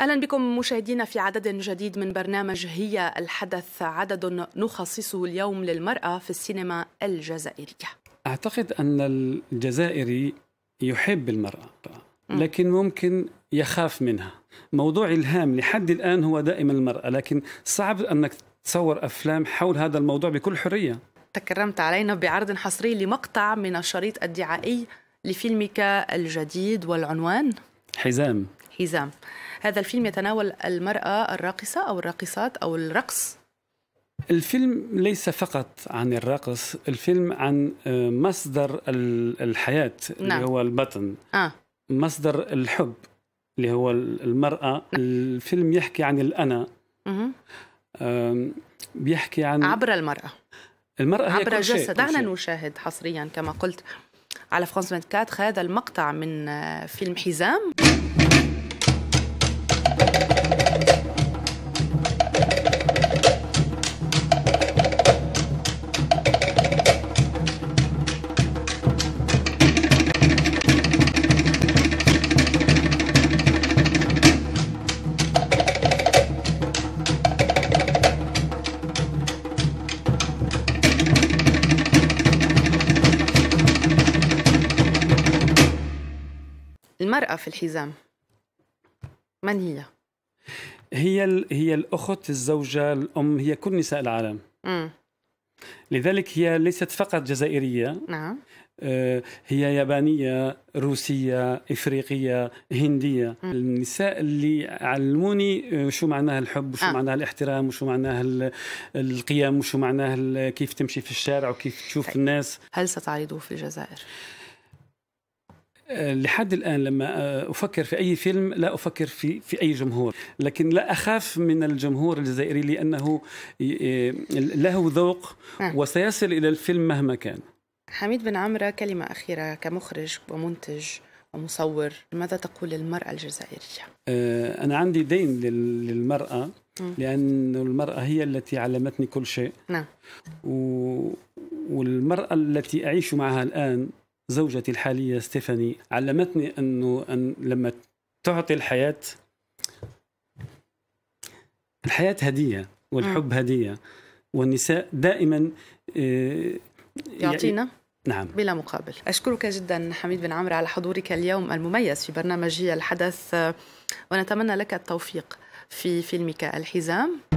اهلا بكم مشاهدينا في عدد جديد من برنامج هي الحدث عدد نخصصه اليوم للمراه في السينما الجزائريه. اعتقد ان الجزائري يحب المراه لكن ممكن يخاف منها. موضوع الهام لحد الان هو دائما المراه لكن صعب انك تصور افلام حول هذا الموضوع بكل حريه. تكرمت علينا بعرض حصري لمقطع من الشريط الدعائي لفيلمك الجديد والعنوان حزام حزام هذا الفيلم يتناول المرأة الراقصة أو الراقصات أو الرقص الفيلم ليس فقط عن الرقص الفيلم عن آه، مصدر الحياة نعم. اللي هو البطن آه. مصدر الحب اللي هو المرأة نعم. الفيلم يحكي عن الأنا بيحكي عن عبر المرأة المرأة هي عبر شيء. دعنا نشاهد حصريا كما قلت على فرانس 24 هذا المقطع من آه، فيلم حزام المرأة في الحزام من هي؟ هي هي الأخت الزوجة الأم هي كل نساء العالم م. لذلك هي ليست فقط جزائرية نعم آه، هي يابانية روسية إفريقية هندية م. النساء اللي علموني آه، شو معناها الحب وشو آه. معناها الاحترام وشو معناها القيم وشو معناها كيف تمشي في الشارع وكيف تشوف طيب. الناس هل ستعرضه في الجزائر؟ لحد الآن لما آه، أفكر في أي فيلم لا أفكر في في أي جمهور لكن لا أخاف من الجمهور الجزائري لأنه آه، له ذوق نعم. وسيصل إلى الفيلم مهما كان حميد بن عمرة كلمة أخيرة كمخرج ومنتج ومصور ماذا تقول للمرأة الجزائرية؟ آه، أنا عندي دين للمرأة لأن المرأة هي التي علمتني كل شيء نعم و... والمرأة التي أعيش معها الآن زوجتي الحالية ستيفاني علمتني أنه أن لما تعطي الحياة الحياة هدية والحب م. هدية والنساء دائما آه، يعطينا يعني نعم بلا مقابل أشكرك جدا حميد بن عمرو على حضورك اليوم المميز في برنامجي الحدث ونتمنى لك التوفيق في فيلمك الحزام